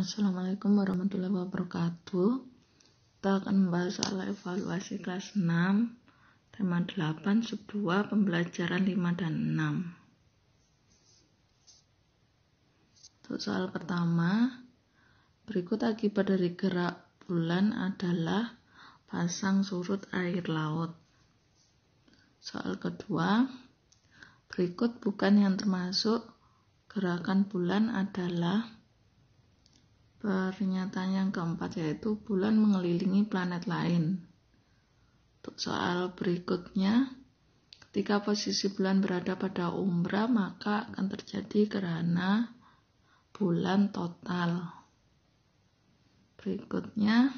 Assalamualaikum warahmatullahi wabarakatuh Kita akan membahas soal evaluasi kelas 6 Tema 8 Sebuah pembelajaran 5 dan 6 Untuk soal pertama Berikut akibat dari gerak bulan adalah Pasang surut air laut Soal kedua Berikut bukan yang termasuk Gerakan bulan adalah Pernyataan yang keempat yaitu bulan mengelilingi planet lain. Untuk soal berikutnya, ketika posisi bulan berada pada umbra, maka akan terjadi gerhana bulan total. Berikutnya,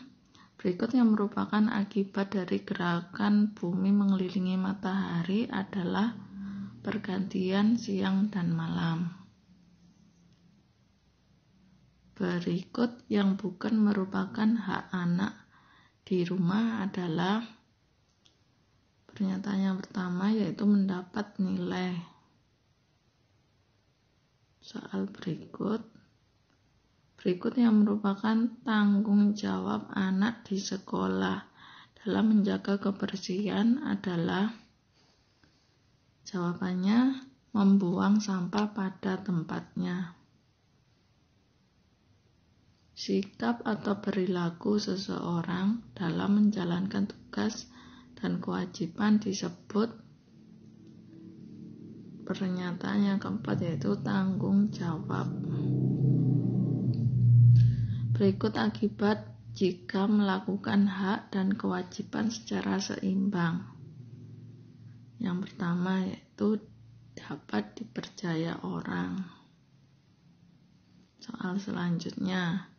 berikutnya merupakan akibat dari gerakan bumi mengelilingi matahari adalah pergantian siang dan malam berikut yang bukan merupakan hak anak di rumah adalah pernyataan yang pertama yaitu mendapat nilai soal berikut berikut yang merupakan tanggung jawab anak di sekolah dalam menjaga kebersihan adalah jawabannya membuang sampah pada tempatnya sikap atau perilaku seseorang dalam menjalankan tugas dan kewajiban disebut pernyataan yang keempat yaitu tanggung jawab berikut akibat jika melakukan hak dan kewajiban secara seimbang yang pertama yaitu dapat dipercaya orang soal selanjutnya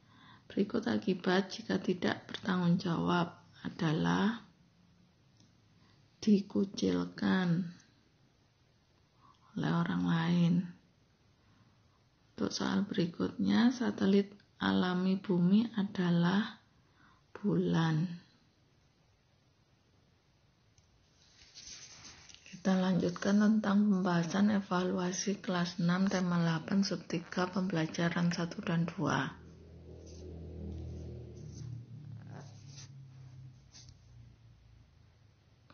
Berikut akibat jika tidak bertanggung jawab adalah dikucilkan oleh orang lain. Untuk soal berikutnya, satelit alami bumi adalah bulan. Kita lanjutkan tentang pembahasan evaluasi kelas 6 tema 8 subtika pembelajaran 1 dan 2.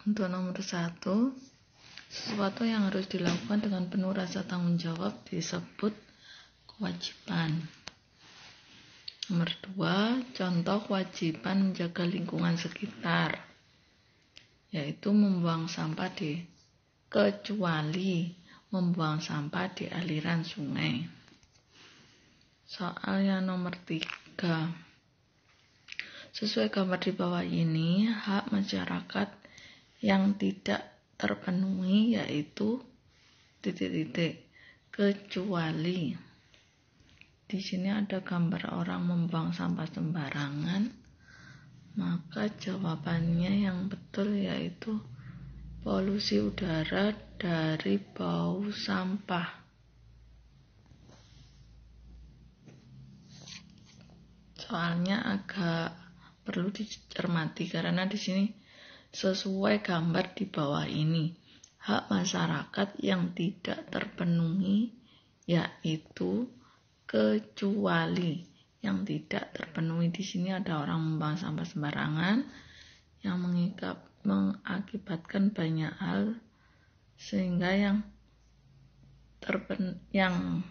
Untuk nomor satu, sesuatu yang harus dilakukan dengan penuh rasa tanggung jawab disebut kewajiban. Nomor dua, contoh kewajiban menjaga lingkungan sekitar, yaitu membuang sampah di kecuali membuang sampah di aliran sungai. Soal yang nomor tiga, sesuai gambar di bawah ini, hak masyarakat yang tidak terpenuhi yaitu titik-titik kecuali di sini ada gambar orang membuang sampah sembarangan maka jawabannya yang betul yaitu polusi udara dari bau sampah soalnya agak perlu dicermati karena di sini sesuai gambar di bawah ini. Hak masyarakat yang tidak terpenuhi yaitu kecuali yang tidak terpenuhi di sini ada orang membuang sampah sembarangan yang mengikap, mengakibatkan banyak hal sehingga yang terpen, yang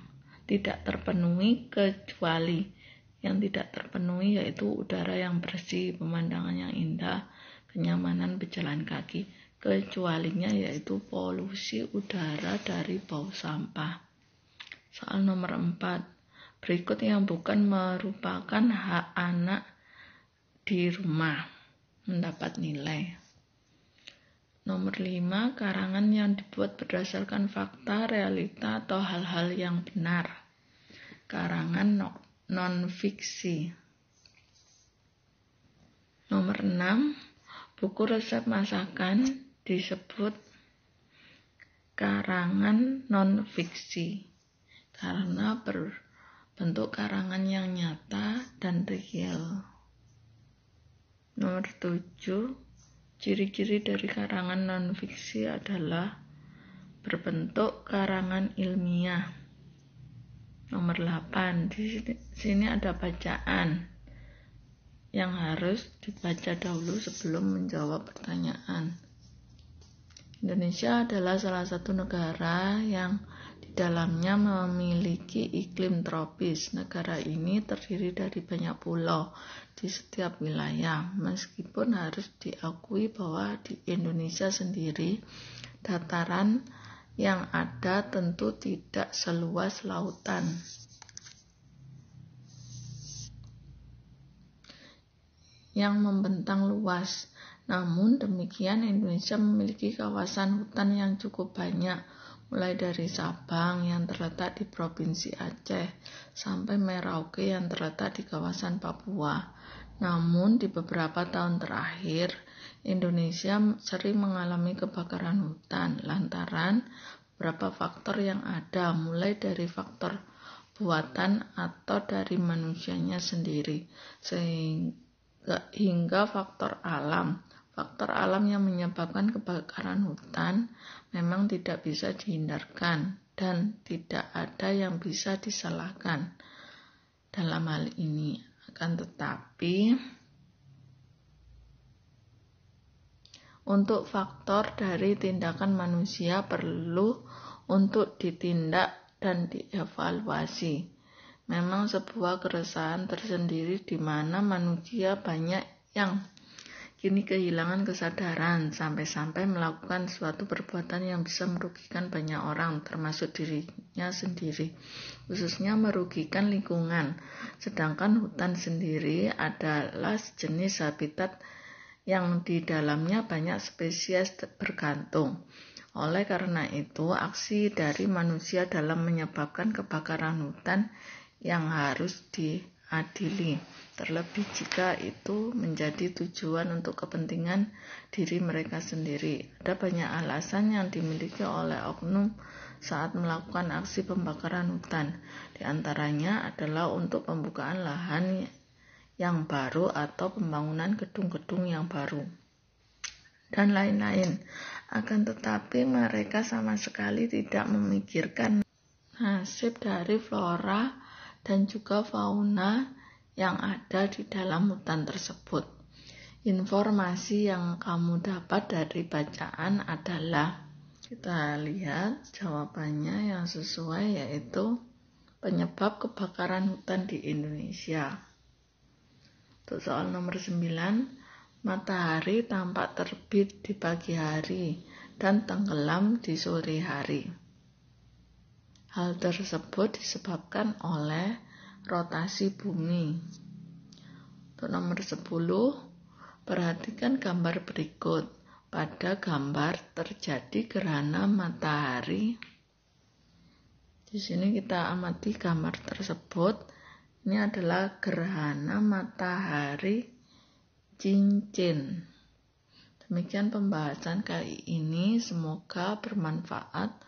tidak terpenuhi kecuali yang tidak terpenuhi yaitu udara yang bersih, pemandangan yang indah, kenyamanan berjalan kaki, kecualinya yaitu polusi udara dari bau sampah. Soal nomor 4. Berikut yang bukan merupakan hak anak di rumah mendapat nilai. Nomor 5, karangan yang dibuat berdasarkan fakta, realita, atau hal-hal yang benar. Karangan non-fiksi. Nomor 6, Buku resep masakan disebut karangan non-fiksi karena berbentuk karangan yang nyata dan real. Nomor 7, ciri-ciri dari karangan non-fiksi adalah berbentuk karangan ilmiah. Nomor 8, di sini ada bacaan yang harus dibaca dahulu sebelum menjawab pertanyaan. Indonesia adalah salah satu negara yang di dalamnya memiliki iklim tropis. Negara ini terdiri dari banyak pulau di setiap wilayah, meskipun harus diakui bahwa di Indonesia sendiri dataran yang ada tentu tidak seluas lautan. yang membentang luas. Namun demikian Indonesia memiliki kawasan hutan yang cukup banyak, mulai dari Sabang yang terletak di Provinsi Aceh sampai Merauke yang terletak di kawasan Papua. Namun di beberapa tahun terakhir, Indonesia sering mengalami kebakaran hutan lantaran beberapa faktor yang ada, mulai dari faktor buatan atau dari manusianya sendiri, sehingga hingga faktor alam. Faktor alam yang menyebabkan kebakaran hutan memang tidak bisa dihindarkan dan tidak ada yang bisa disalahkan dalam hal ini. Akan tetapi, untuk faktor dari tindakan manusia perlu untuk ditindak dan dievaluasi memang sebuah keresahan tersendiri di mana manusia banyak yang kini kehilangan kesadaran sampai-sampai melakukan suatu perbuatan yang bisa merugikan banyak orang termasuk dirinya sendiri khususnya merugikan lingkungan sedangkan hutan sendiri adalah jenis habitat yang di dalamnya banyak spesies bergantung oleh karena itu aksi dari manusia dalam menyebabkan kebakaran hutan yang harus diadili, terlebih jika itu menjadi tujuan untuk kepentingan diri mereka sendiri. Ada banyak alasan yang dimiliki oleh oknum saat melakukan aksi pembakaran hutan, di antaranya adalah untuk pembukaan lahan yang baru atau pembangunan gedung-gedung yang baru dan lain-lain. Akan tetapi mereka sama sekali tidak memikirkan nasib dari flora dan juga fauna yang ada di dalam hutan tersebut. Informasi yang kamu dapat dari bacaan adalah kita lihat jawabannya yang sesuai yaitu penyebab kebakaran hutan di Indonesia. Untuk soal nomor 9, matahari tampak terbit di pagi hari dan tenggelam di sore hari. Hal tersebut disebabkan oleh rotasi bumi. Untuk nomor 10, perhatikan gambar berikut. Pada gambar terjadi gerhana matahari. Di sini kita amati gambar tersebut. Ini adalah gerhana matahari cincin. Demikian pembahasan kali ini, semoga bermanfaat.